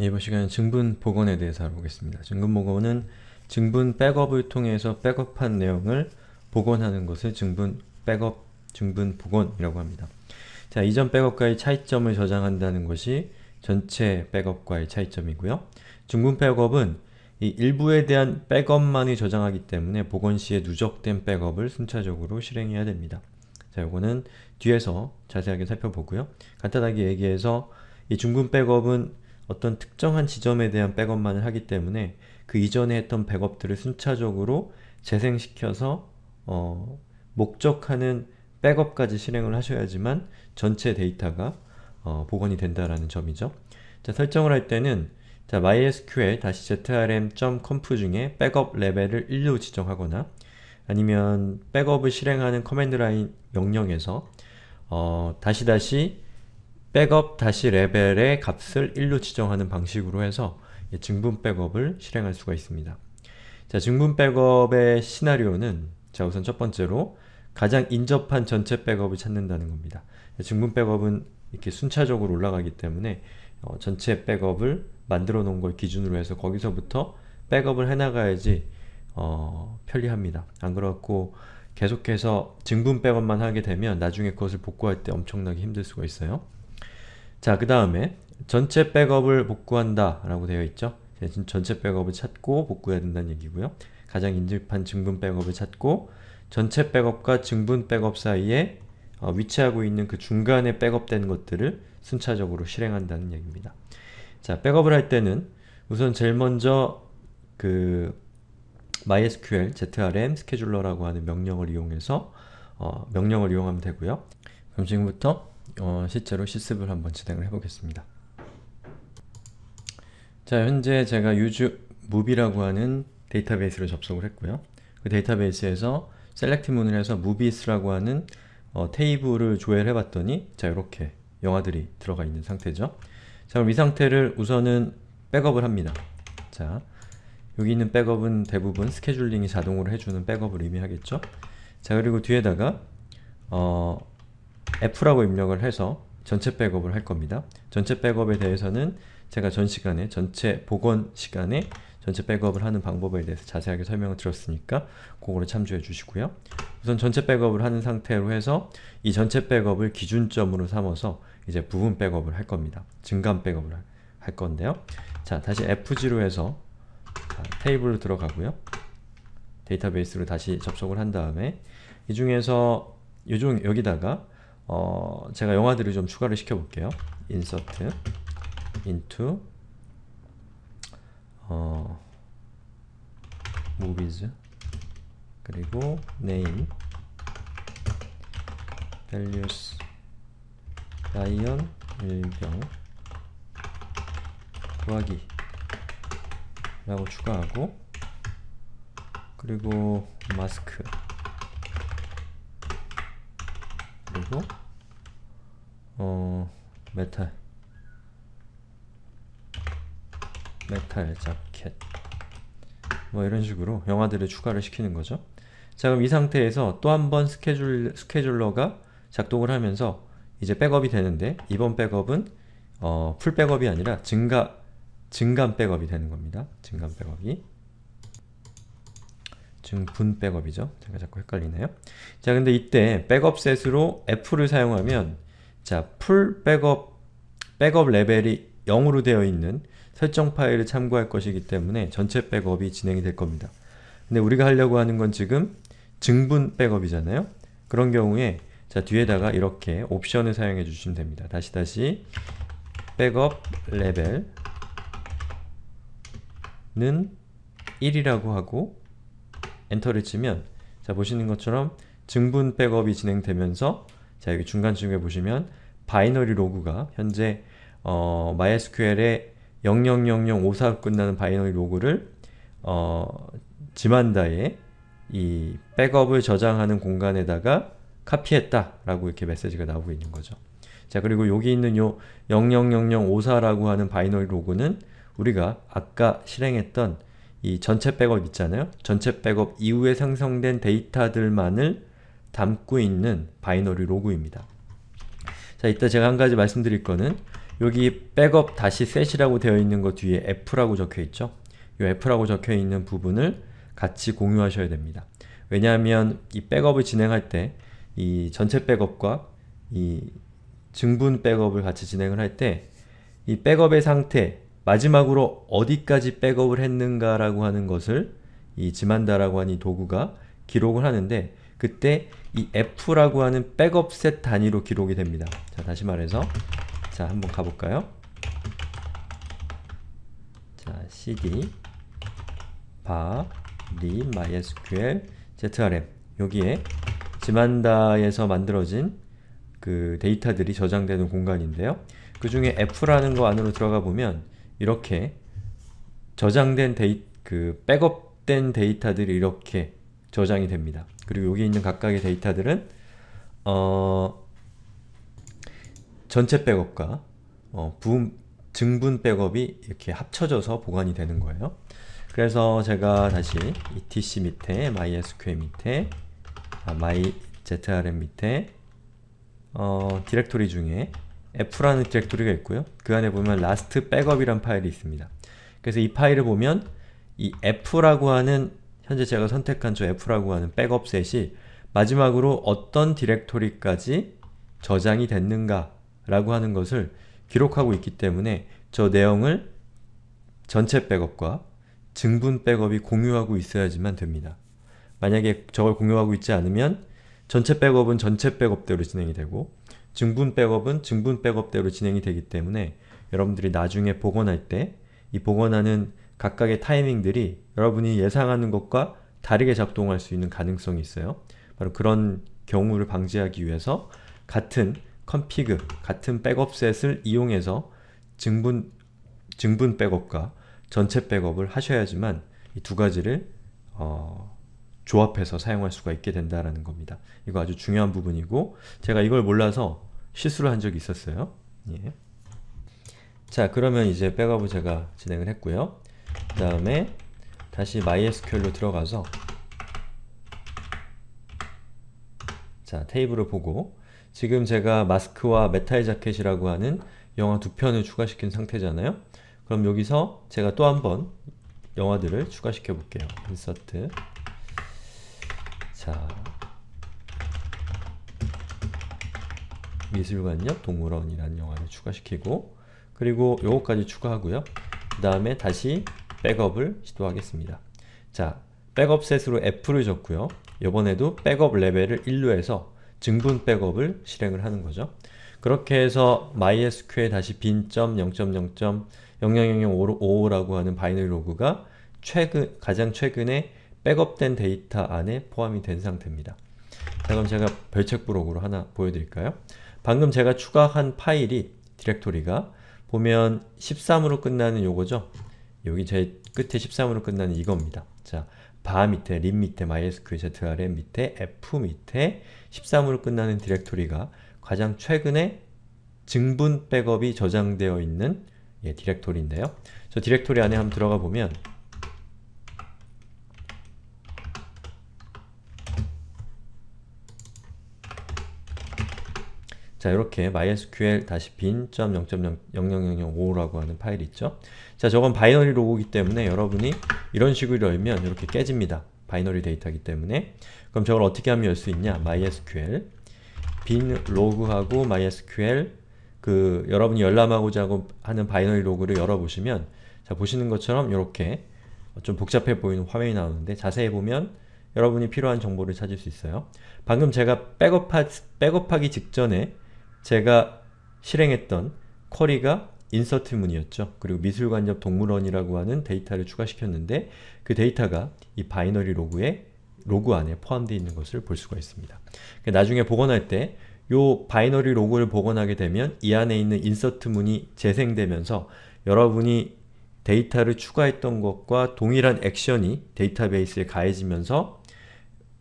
이번 시간은 증분 복원에 대해서 알아보겠습니다. 증분 복원은 증분 백업을 통해서 백업한 내용을 복원하는 것을 증분 백업, 증분 복원이라고 합니다. 자, 이전 백업과의 차이점을 저장한다는 것이 전체 백업과의 차이점이고요. 증분 백업은 이 일부에 대한 백업만이 저장하기 때문에 복원 시에 누적된 백업을 순차적으로 실행해야 됩니다. 자, 요거는 뒤에서 자세하게 살펴보고요. 간단하게 얘기해서 이증분 백업은 어떤 특정한 지점에 대한 백업만을 하기 때문에 그 이전에 했던 백업들을 순차적으로 재생시켜서 어, 목적하는 백업까지 실행을 하셔야지만 전체 데이터가 어, 복원이 된다라는 점이죠. 자, 설정을 할 때는 자, MySQL zrm.conf 중에 백업 레벨을 1로 지정하거나 아니면 백업을 실행하는 커맨드 라인 명령에서 어, 다시 다시 백업 다시 레벨의 값을 1로 지정하는 방식으로 해서 증분 백업을 실행할 수가 있습니다. 자, 증분 백업의 시나리오는 자 우선 첫 번째로 가장 인접한 전체 백업을 찾는다는 겁니다. 증분 백업은 이렇게 순차적으로 올라가기 때문에 어, 전체 백업을 만들어 놓은 걸 기준으로 해서 거기서부터 백업을 해나가야지 어, 편리합니다. 안 그렇고 계속해서 증분 백업만 하게 되면 나중에 그것을 복구할 때 엄청나게 힘들 수가 있어요. 자, 그 다음에 전체 백업을 복구한다 라고 되어 있죠. 전체 백업을 찾고 복구해야 된다는 얘기고요. 가장 인접한 증분 백업을 찾고 전체 백업과 증분 백업 사이에 어, 위치하고 있는 그 중간에 백업된 것들을 순차적으로 실행한다는 얘기입니다. 자, 백업을 할 때는 우선 제일 먼저 그 mysql zrm 스케줄러라고 하는 명령을 이용해서 어, 명령을 이용하면 되고요. 그럼 지금부터 어, 실제로 실습을 한번 진행을 해보겠습니다. 자, 현재 제가 유즈 무비라고 하는 데이터베이스를 접속을 했고요. 그 데이터베이스에서 셀렉트문을 해서 무비스라고 하는 어, 테이블을 조회 해봤더니 자, 이렇게 영화들이 들어가 있는 상태죠. 자, 그럼 이 상태를 우선은 백업을 합니다. 자, 여기 있는 백업은 대부분 스케줄링이 자동으로 해주는 백업을 의미하겠죠? 자, 그리고 뒤에다가 어, F라고 입력을 해서 전체 백업을 할 겁니다. 전체 백업에 대해서는 제가 전 시간에, 전체 복원 시간에 전체 백업을 하는 방법에 대해서 자세하게 설명을 드렸으니까 그거를 참조해 주시고요. 우선 전체 백업을 하는 상태로 해서 이 전체 백업을 기준점으로 삼아서 이제 부분 백업을 할 겁니다. 증감 백업을 할 건데요. 자, 다시 F0 해서 아, 테이블로 들어가고요. 데이터베이스로 다시 접속을 한 다음에 이 중에서 요중 여기다가 어, 제가 영화들을 좀 추가를 시켜볼게요. insert into 어, movies 그리고 name values 라이언 일병 구하기 라고 추가하고 그리고 마스크 그리고 어 메탈 메탈 자켓 뭐 이런 식으로 영화들을 추가를 시키는 거죠. 자 그럼 이 상태에서 또 한 번 스케줄, 스케줄러가 작동을 하면서 이제 백업이 되는데 이번 백업은 어, 풀 백업이 아니라 증가 증감 백업이 되는 겁니다. 증감 백업이 증분 백업이죠. 제가 자꾸 헷갈리네요. 자, 근데 이때 백업셋으로 f를 사용하면 자, 풀 백업 백업 레벨이 0으로 되어 있는 설정 파일을 참고할 것이기 때문에 전체 백업이 진행이 될 겁니다. 근데 우리가 하려고 하는 건 지금 증분 백업이잖아요. 그런 경우에 자 뒤에다가 이렇게 옵션을 사용해 주시면 됩니다. 다시 다시 백업 레벨 는 1이라고 하고 엔터를 치면 자 보시는 것처럼 증분 백업이 진행되면서 자 여기 중간중에 보시면 바이너리 로그가 현재 어, MySQL의 000054 끝나는 바이너리 로그를 어, 지만다의 이 백업을 저장하는 공간에다가 카피했다 라고 이렇게 메시지가 나오고 있는 거죠. 자 그리고 여기 있는 요 000054라고 하는 바이너리 로그는 우리가 아까 실행했던 이 전체 백업 있잖아요. 전체 백업 이후에 생성된 데이터들만을 담고 있는 바이너리 로그입니다. 자, 이따 제가 한 가지 말씀드릴 거는 여기 백업 다시 셋이라고 되어 있는 것 뒤에 f라고 적혀 있죠? 이 f라고 적혀 있는 부분을 같이 공유하셔야 됩니다. 왜냐하면 이 백업을 진행할 때 이 전체 백업과 이 증분 백업을 같이 진행을 할 때 이 백업의 상태, 마지막으로 어디까지 백업을 했는가라고 하는 것을 이 지만다라고 하는 이 도구가 기록을 하는데 그때 이 f라고 하는 백업셋 단위로 기록이 됩니다. 자, 다시 말해서 자, 한번 가볼까요? 자, cd bar li mysql zrm 여기에 지만다에서 만들어진 그 데이터들이 저장되는 공간인데요. 그 중에 f라는 거 안으로 들어가 보면 이렇게 저장된 데이, 그 백업된 데이터들이 이렇게 저장이 됩니다. 그리고 여기 있는 각각의 데이터들은 어, 전체 백업과 어, 부음, 증분 백업이 이렇게 합쳐져서 보관이 되는 거예요. 그래서 제가 다시 etc 밑에 mysql 밑에 아, myzrm 밑에 어, 디렉토리 중에 f라는 디렉토리가 있고요. 그 안에 보면 last backup이란 파일이 있습니다. 그래서 이 파일을 보면 이 f라고 하는 현재 제가 선택한 저 f라고 하는 백업셋이 마지막으로 어떤 디렉토리까지 저장이 됐는가 라고 하는 것을 기록하고 있기 때문에 저 내용을 전체 백업과 증분 백업이 공유하고 있어야지만 됩니다. 만약에 저걸 공유하고 있지 않으면 전체 백업은 전체 백업대로 진행이 되고 증분 백업은 증분 백업대로 진행이 되기 때문에 여러분들이 나중에 복원할 때 이 복원하는 각각의 타이밍들이 여러분이 예상하는 것과 다르게 작동할 수 있는 가능성이 있어요. 바로 그런 경우를 방지하기 위해서 같은 컨피그, 같은 백업셋을 이용해서 증분, 증분 백업과 전체 백업을 하셔야지만 이 두 가지를 어, 조합해서 사용할 수가 있게 된다라는 겁니다. 이거 아주 중요한 부분이고 제가 이걸 몰라서 실수를 한 적이 있었어요. 예. 자 그러면 이제 백업을 제가 진행을 했고요. 그 다음에 다시 MySQL로 들어가서 자 테이블을 보고 지금 제가 마스크와 메탈 자켓이라고 하는 영화 두 편을 추가시킨 상태잖아요. 그럼 여기서 제가 또 한 번 영화들을 추가시켜 볼게요. 인서트 자 미술관 옆 동물원이라는 영화를 추가시키고 그리고 요거까지 추가하고요. 그 다음에 다시 백업을 시도하겠습니다. 자, 백업셋으로 F를 줬고요. 이번에도 백업 레벨을 1로 해서 증분 백업을 실행을 하는 거죠. 그렇게 해서 MySQL 다시 빈 i n 0 0 0 0 0 0 5라고 하는 바이너리 로그가 최근, 가장 최근에 백업된 데이터 안에 포함이 된 상태입니다. 자 그럼 제가 별책 브록으로 하나 보여드릴까요? 방금 제가 추가한 파일이 디렉토리가 보면 13으로 끝나는 요거죠? 여기 제 끝에 13으로 끝나는 이겁니다. 자, 바 밑에, 림 밑에, mysqlzrm 밑에, f 밑에 13으로 끝나는 디렉토리가 가장 최근에 증분 백업이 저장되어 있는 예, 디렉토리인데요. 저 디렉토리 안에 한번 들어가 보면 자 이렇게 mysql 다시 bin.0.00005라고 하는 파일 있죠? 자 저건 바이너리 로고기 때문에 여러분이 이런 식으로 열면 이렇게 깨집니다. 바이너리 데이터이기 때문에 그럼 저걸 어떻게 하면 열 수 있냐? mysql bin log하고 mysql 그 여러분이 열람하고자 하는 바이너리 로그를 열어보시면 자 보시는 것처럼 이렇게 좀 복잡해 보이는 화면이 나오는데 자세히 보면 여러분이 필요한 정보를 찾을 수 있어요. 방금 제가 백업하, 백업하기 직전에 제가 실행했던 쿼리가 인서트문이었죠. 그리고 미술관엽 동물원이라고 하는 데이터를 추가시켰는데 그 데이터가 이 바이너리 로그에 로그 안에 포함되어 있는 것을 볼 수가 있습니다. 그러니까 나중에 복원할 때요 바이너리 로그를 복원하게 되면 이 안에 있는 인서트 문이 재생되면서 여러분이 데이터를 추가했던 것과 동일한 액션이 데이터베이스에 가해지면서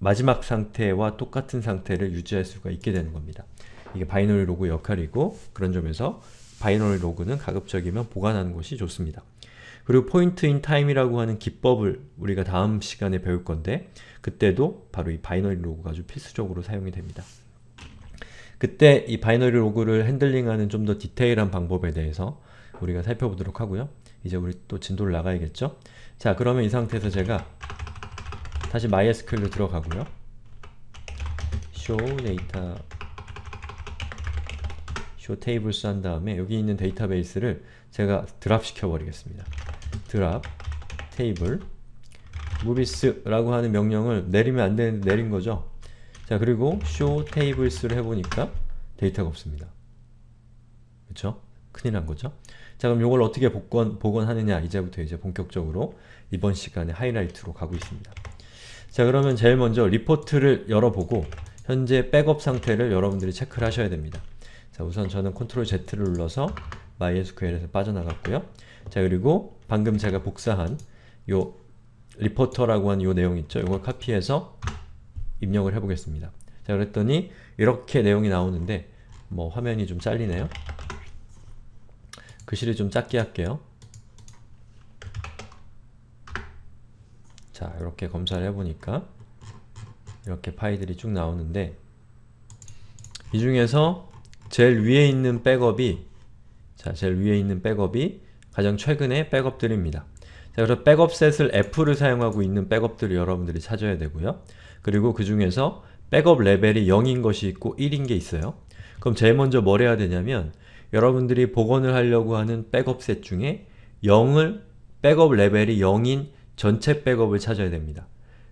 마지막 상태와 똑같은 상태를 유지할 수가 있게 되는 겁니다. 이게 바이너리 로그 역할이고 그런 점에서 바이너리 로그는 가급적이면 보관하는 것이 좋습니다. 그리고 포인트 인 타임이라고 하는 기법을 우리가 다음 시간에 배울 건데 그때도 바로 이 바이너리 로그가 아주 필수적으로 사용이 됩니다. 그때 이 바이너리 로그를 핸들링하는 좀 더 디테일한 방법에 대해서 우리가 살펴보도록 하고요. 이제 우리 또 진도를 나가야겠죠? 자 그러면 이 상태에서 제가 다시 MySQL로 들어가고요. show data show tables 한 다음에 여기 있는 데이터베이스를 제가 드랍시켜 버리겠습니다. 드랍 테이블 무비스라고 하는 명령을 내리면 안 되는데 내린 거죠. 자 그리고 show tables를 해보니까 데이터가 없습니다. 그렇죠? 큰일 난 거죠. 자 그럼 이걸 어떻게 복권, 복원하느냐 이제부터 이제 본격적으로 이번 시간에 하이라이트로 가고 있습니다. 자 그러면 제일 먼저 리포트를 열어보고 현재 백업 상태를 여러분들이 체크를 하셔야 됩니다. 자 우선 저는 Ctrl Z를 눌러서 MySQL에서 빠져나갔고요. 자 그리고 방금 제가 복사한 요 리포터라고 한 요 내용 있죠? 이걸 카피해서 입력을 해보겠습니다. 자 그랬더니 이렇게 내용이 나오는데 뭐 화면이 좀 잘리네요. 글씨를 좀 작게 할게요. 자 이렇게 검사를 해보니까 이렇게 파일들이 쭉 나오는데 이 중에서 제일 위에 있는 백업이 자, 제일 위에 있는 백업이 가장 최근의 백업들입니다. 자, 그래서 백업셋을 F를 사용하고 있는 백업들을 여러분들이 찾아야 되고요. 그리고 그 중에서 백업 레벨이 0인 것이 있고 1인 게 있어요. 그럼 제일 먼저 뭘 해야 되냐면 여러분들이 복원을 하려고 하는 백업셋 중에 0을 백업 레벨이 0인 전체 백업을 찾아야 됩니다.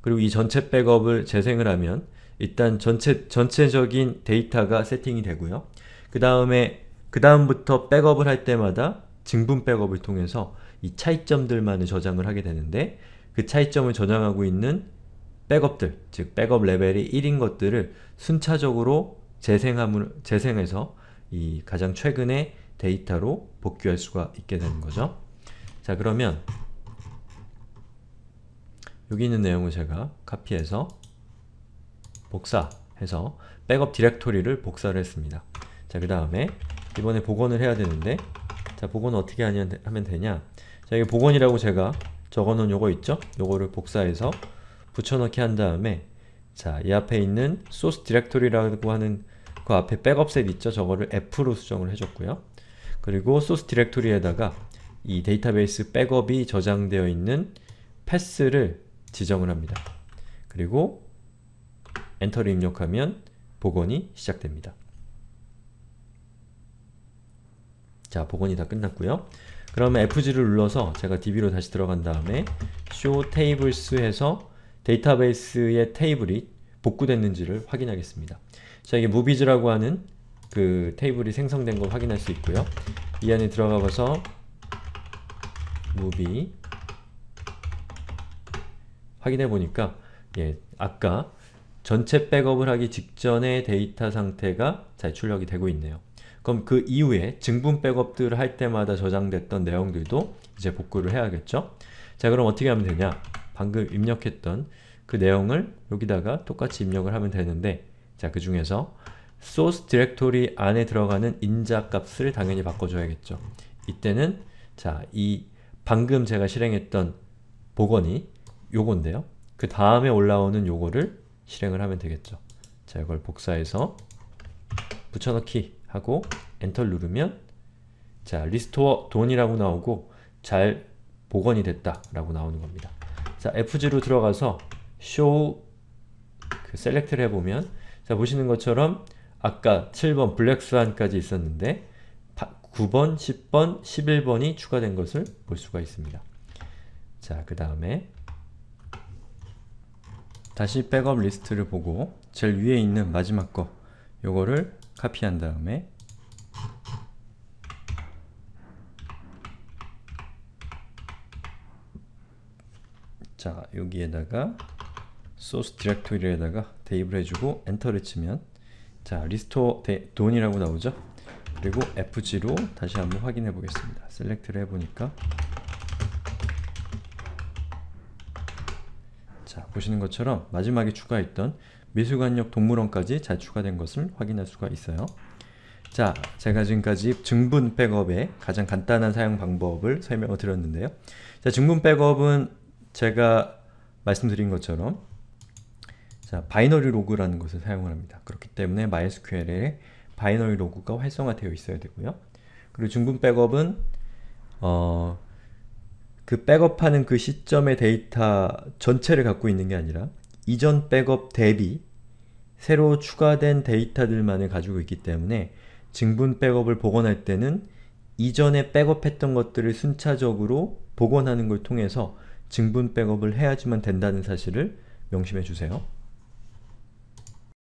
그리고 이 전체 백업을 재생을 하면 일단 전체, 전체적인 데이터가 세팅이 되고요. 그 다음에 그 다음부터 백업을 할 때마다 증분 백업을 통해서 이 차이점들만을 저장을 하게 되는데 그 차이점을 저장하고 있는 백업들, 즉 백업 레벨이 1인 것들을 순차적으로 재생함을, 재생해서 이 가장 최근의 데이터로 복귀할 수가 있게 되는 거죠. 자 그러면 여기 있는 내용을 제가 카피해서 복사해서 백업 디렉토리를 복사를 했습니다. 자, 그 다음에 이번에 복원을 해야 되는데 자, 복원은 어떻게 하면 되냐 자, 이게 복원이라고 제가 적어놓은 요거 있죠? 요거를 복사해서 붙여넣기 한 다음에 자, 이 앞에 있는 소스 디렉토리라고 하는 그 앞에 백업셋 있죠? 저거를 f로 수정을 해줬고요. 그리고 소스 디렉토리에다가 이 데이터베이스 백업이 저장되어 있는 패스를 지정을 합니다. 그리고 엔터를 입력하면 복원이 시작됩니다. 자, 복원이 다 끝났고요. 그러면 F0를 눌러서 제가 db로 다시 들어간 다음에 show tables 해서 데이터베이스의 테이블이 복구됐는지를 확인하겠습니다. 자, 이게 movies라고 하는 그 테이블이 생성된 걸 확인할 수 있고요. 이 안에 들어가 봐서 movie 확인해 보니까 예, 아까 전체 백업을 하기 직전의 데이터 상태가 잘 출력이 되고 있네요. 그럼 그 이후에 증분 백업들을 할 때마다 저장됐던 내용들도 이제 복구를 해야겠죠? 자 그럼 어떻게 하면 되냐? 방금 입력했던 그 내용을 여기다가 똑같이 입력을 하면 되는데 자 그 중에서 소스 디렉토리 안에 들어가는 인자 값을 당연히 바꿔줘야겠죠. 이때는 자 이 방금 제가 실행했던 복원이 요건데요. 그 다음에 올라오는 요거를 실행을 하면 되겠죠. 자 이걸 복사해서 붙여넣기 하고 엔터 누르면 자, 리스토어 돈이라고 나오고 잘 복원이 됐다 라고 나오는 겁니다. 자, F0로 들어가서 show 그 s e l 를 해보면 자, 보시는 것처럼 아까 7번 블랙스완까지 있었는데 9번, 10번, 11번이 추가된 것을 볼 수가 있습니다. 자, 그 다음에 다시 백업 리스트를 보고 제일 위에 있는 마지막 거 요거를 카피한 다음에 자 여기에다가 소스 디렉토리에다가 대입을 해주고 엔터를 치면 자 리스토어 돈이라고 나오죠? 그리고 f g 로 다시 한번 확인해 보겠습니다. 셀렉트를 해보니까 자 보시는 것처럼 마지막에 추가했던 미술관역 동물원까지 잘 추가된 것을 확인할 수가 있어요. 자, 제가 지금까지 증분 백업의 가장 간단한 사용 방법을 설명을 드렸는데요. 자, 증분 백업은 제가 말씀드린 것처럼 자, 바이너리 로그라는 것을 사용을 합니다. 그렇기 때문에 MySQL에 바이너리 로그가 활성화되어 있어야 되고요. 그리고 증분 백업은 어, 그 백업하는 그 시점의 데이터 전체를 갖고 있는 게 아니라 이전 백업 대비 새로 추가된 데이터들만을 가지고 있기 때문에 증분 백업을 복원할 때는 이전에 백업했던 것들을 순차적으로 복원하는 걸 통해서 증분 백업을 해야지만 된다는 사실을 명심해 주세요.